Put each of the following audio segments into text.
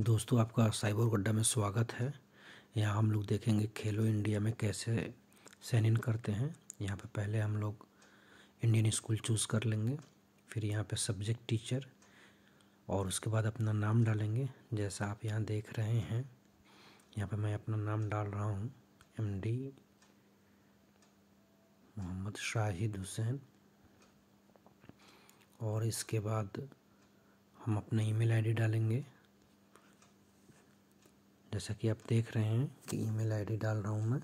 दोस्तों आपका साइबर गड्ढा में स्वागत है यहाँ हम लोग देखेंगे खेलो इंडिया में कैसे साइन इन करते हैं यहाँ पे पहले हम लोग इंडियन स्कूल चूज़ कर लेंगे फिर यहाँ पे सब्जेक्ट टीचर और उसके बाद अपना नाम डालेंगे जैसा आप यहाँ देख रहे हैं यहाँ पे मैं अपना नाम डाल रहा हूँ एम डी मोहम्मद शाहिद हुसैन और इसके बाद हम अपना ईमेल आईडी डालेंगे जैसा कि आप देख रहे हैं कि ईमेल आईडी डाल रहा हूँ मैं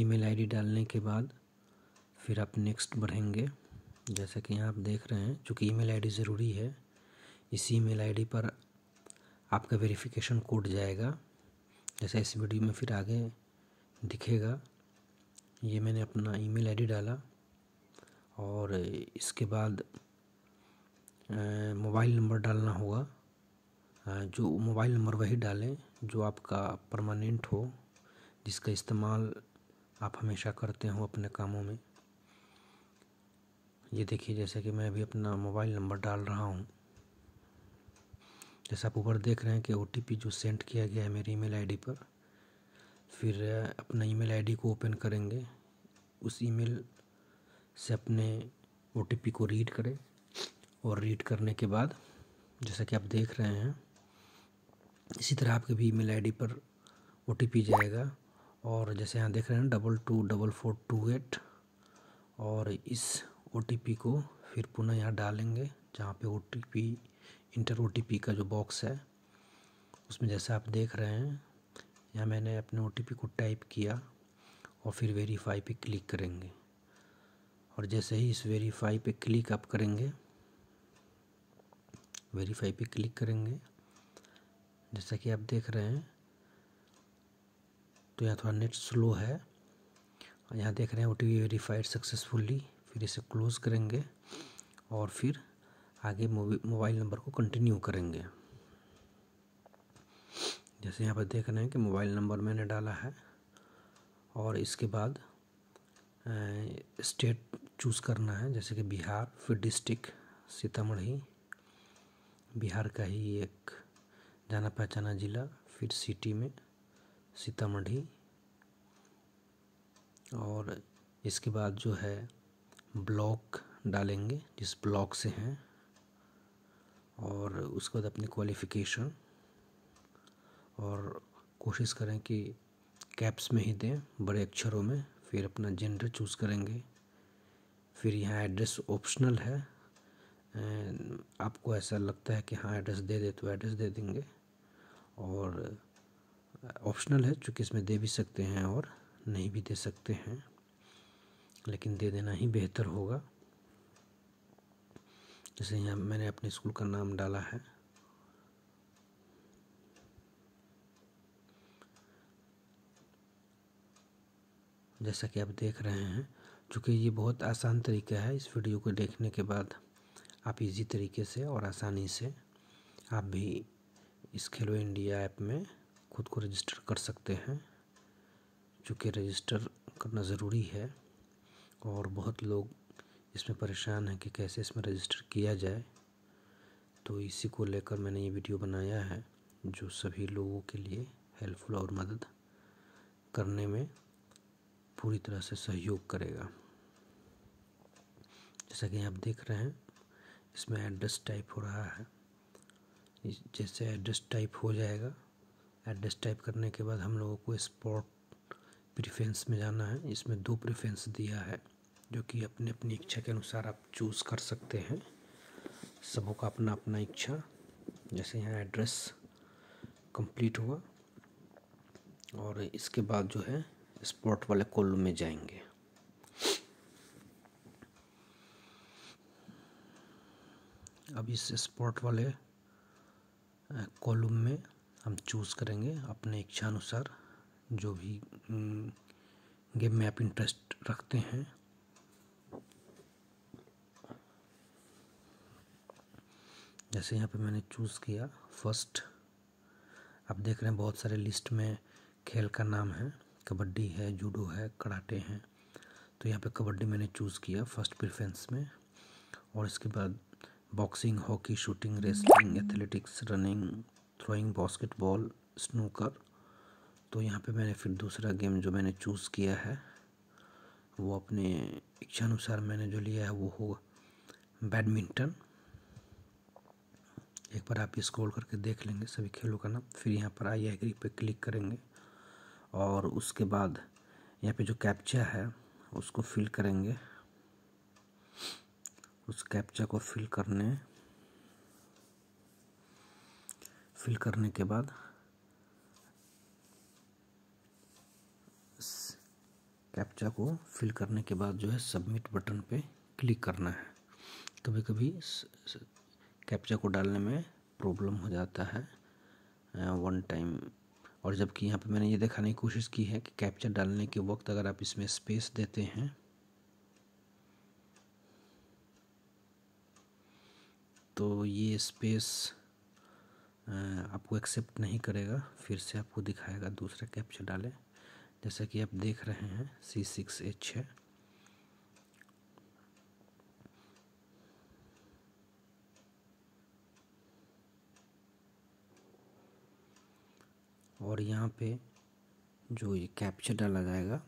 ईमेल आईडी डालने के बाद फिर आप नेक्स्ट बढ़ेंगे जैसा कि यहाँ आप देख रहे हैं चूँकि ईमेल आईडी ज़रूरी है इसी ईमेल आईडी पर आपका वेरिफिकेशन कोड जाएगा जैसा इस वीडियो में फिर आगे दिखेगा ये मैंने अपना ईमेल आईडी डाला और इसके बाद मोबाइल नंबर डालना होगा जो मोबाइल नंबर वही डालें जो आपका परमानेंट हो जिसका इस्तेमाल आप हमेशा करते हो अपने कामों में ये देखिए जैसे कि मैं अभी अपना मोबाइल नंबर डाल रहा हूँ जैसे आप ऊपर देख रहे हैं कि ओ जो सेंड किया गया है मेरी ईमेल आईडी पर फिर अपना ईमेल आईडी को ओपन करेंगे उस ईमेल से अपने ओ को रीड करें और रीड करने के बाद जैसा कि आप देख रहे हैं इसी तरह आपके भी ईमेल आईडी पर ओ जाएगा और जैसे यहाँ देख रहे हैं double two double four two eight और इस ओ को फिर पुनः यहाँ डालेंगे जहाँ पे ओ इंटर ओ का जो बॉक्स है उसमें जैसा आप देख रहे हैं यहाँ मैंने अपने ओ को टाइप किया और फिर वेरीफाई पे क्लिक करेंगे और जैसे ही इस वेरीफाई पे क्लिक आप करेंगे वेरीफाई पे क्लिक करेंगे जैसा कि आप देख रहे हैं तो यहाँ थोड़ा नेट स्लो है और यहाँ देख रहे हैं O T P verified successfully फिर इसे क्लोज़ करेंगे और फिर आगे मोबाइल नंबर को कंटिन्यू करेंगे जैसे यहाँ पर देख रहे हैं कि मोबाइल नंबर मैंने डाला है और इसके बाद स्टेट चूज़ करना है जैसे कि बिहार फिर डिस्ट्रिक्ट सीतामढ़ी बिहार का ही एक जाना पहचाना ज़िला फिर सिटी में सीतामढ़ी और इसके बाद जो है ब्लॉक डालेंगे जिस ब्लॉक से हैं और उसके बाद अपनी क्वालिफ़िकेशन और कोशिश करें कि कैप्स में ही दें बड़े अक्षरों में फिर अपना जेंडर चूज़ करेंगे फिर यहाँ एड्रेस ऑप्शनल है आपको ऐसा लगता है कि हाँ एड्रेस दे दे तो एड्रेस दे देंगे और ऑप्शनल uh, है चूँकि इसमें दे भी सकते हैं और नहीं भी दे सकते हैं लेकिन दे देना ही बेहतर होगा जैसे यहाँ मैंने अपने स्कूल का नाम डाला है जैसा कि आप देख रहे हैं चूँकि ये बहुत आसान तरीका है इस वीडियो को देखने के बाद आप इजी तरीके से और आसानी से आप भी इस खेलो इंडिया ऐप में खुद को रजिस्टर कर सकते हैं चूँकि रजिस्टर करना ज़रूरी है और बहुत लोग इसमें परेशान हैं कि कैसे इसमें रजिस्टर किया जाए तो इसी को लेकर मैंने ये वीडियो बनाया है जो सभी लोगों के लिए हेल्पफुल और मदद करने में पूरी तरह से सहयोग करेगा जैसा कि आप देख रहे हैं इसमें एड्रेस टाइप हो रहा है जैसे एड्रेस टाइप हो जाएगा एड्रेस टाइप करने के बाद हम लोगों को स्पॉट प्रिफ्रेंस में जाना है इसमें दो प्रिफ्रेंस दिया है जो कि अपनी अपनी इच्छा के अनुसार आप चूज़ कर सकते हैं सबों का अपना अपना इच्छा जैसे यहाँ एड्रेस कंप्लीट हुआ और इसके बाद जो है स्पोर्ट वाले कॉलम में जाएंगे अब इस स्पोर्ट वाले कॉलम में हम चूज़ करेंगे अपने इच्छा अनुसार जो भी गेम में आप इंटरेस्ट रखते हैं जैसे यहाँ पे मैंने चूज़ किया फर्स्ट आप देख रहे हैं बहुत सारे लिस्ट में खेल का नाम है कबड्डी है जूडो है कराटे हैं तो यहाँ पे कबड्डी मैंने चूज़ किया फर्स्ट प्रिफ्रेंस में और इसके बाद boxing hockey shooting wrestling athletics running throwing basketball snooker तो यहाँ पे मैंने फिर दूसरा गेम जो मैंने चूज़ किया है वो अपने इच्छानुसार मैंने जो लिया है वो हो बैडमिंटन एक बार आप स्क्रॉल करके देख लेंगे सभी खेलों का नाम फिर यहाँ पर आई एग्री पे क्लिक करेंगे और उसके बाद यहाँ पे जो कैप्चा है उसको फिल करेंगे उस कैप्चा को फिल करने फिल करने के बाद कैप्चा को फिल करने के बाद जो है सबमिट बटन पे क्लिक करना है कभी कभी कैप्चा को डालने में प्रॉब्लम हो जाता है वन टाइम और जबकि यहाँ पे मैंने ये दिखाने की कोशिश की है कि कैप्चर डालने के वक्त अगर आप इसमें स्पेस देते हैं तो ये स्पेस आपको एक्सेप्ट नहीं करेगा फिर से आपको दिखाएगा दूसरा कैप्चर डालें जैसा कि आप देख रहे हैं सी सिक्स एच है और यहाँ पे जो ये कैप्चर डाला जाएगा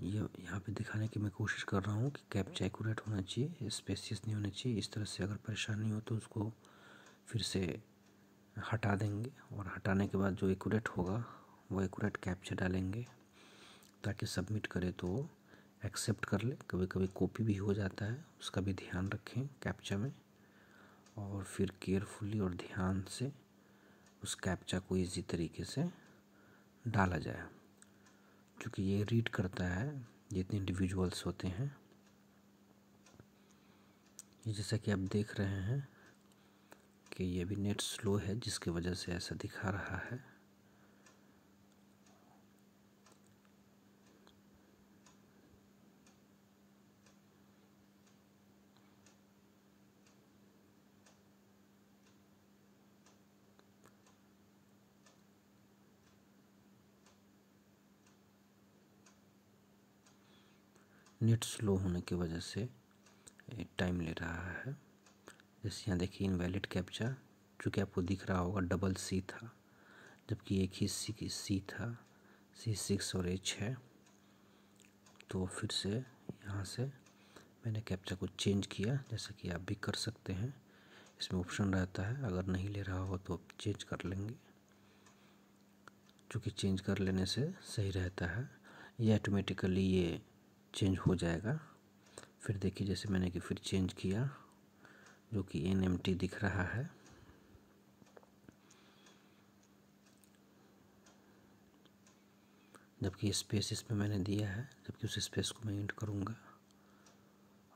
ये यह यहाँ पे दिखाने की मैं कोशिश कर रहा हूँ कि कैप्चा एक्यूरेट होना चाहिए स्पेसियस नहीं होना चाहिए इस तरह से अगर परेशानी हो तो उसको फिर से हटा देंगे और हटाने के बाद जो एक्यूरेट होगा वो एक्यूरेट कैप्चा डालेंगे ताकि सबमिट करे तो एक्सेप्ट कर ले कभी कभी कॉपी भी हो जाता है उसका भी ध्यान रखें कैप्चा में और फिर केयरफुली और ध्यान से उस कैप्चा को इजी तरीके से डाला जाए क्योंकि ये रीड करता है जितने इंडिविजुअल्स होते हैं जैसा कि आप देख रहे हैं कि ये भी नेट स्लो है जिसकी वजह से ऐसा दिखा रहा है नेट स्लो होने की वजह से टाइम ले रहा है जैसे यहाँ देखिए इनवैलिड कैप्चा चूँकि आपको दिख रहा होगा डबल सी था जबकि एक ही सी की सी था सी सिक्स और एच है तो फिर से यहाँ से मैंने कैप्चा को चेंज किया जैसा कि आप भी कर सकते हैं इसमें ऑप्शन रहता है अगर नहीं ले रहा हो तो आप चेंज कर लेंगे चूँकि चेंज कर लेने से सही रहता है ये ऑटोमेटिकली ये चेंज हो जाएगा फिर देखिए जैसे मैंने कि फिर चेंज किया जो कि एन एम टी दिख रहा है जबकि स्पेस इसमें मैंने दिया है जबकि उस स्पेस को मैं इंट करूँगा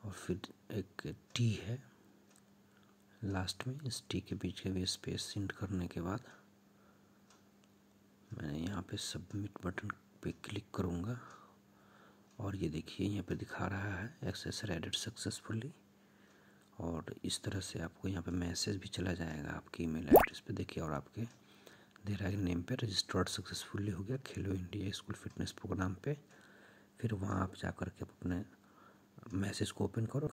और फिर एक टी है लास्ट में इस टी के बीच के भी स्पेस इंट करने के बाद मैंने यहाँ पे सबमिट बटन पे क्लिक करूँगा और ये देखिए यहाँ पे दिखा रहा है एक्सेसर एडिट सक्सेसफुली और इस तरह से आपको यहाँ पे मैसेज भी चला जाएगा आपकी ईमेल एड्रेस पे देखिए और आपके दे रहा है नेम पे रजिस्टर्ड सक्सेसफुली हो गया खेलो इंडिया स्कूल फिटनेस प्रोग्राम पे फिर वहाँ आप जा करके अपने मैसेज को ओपन करो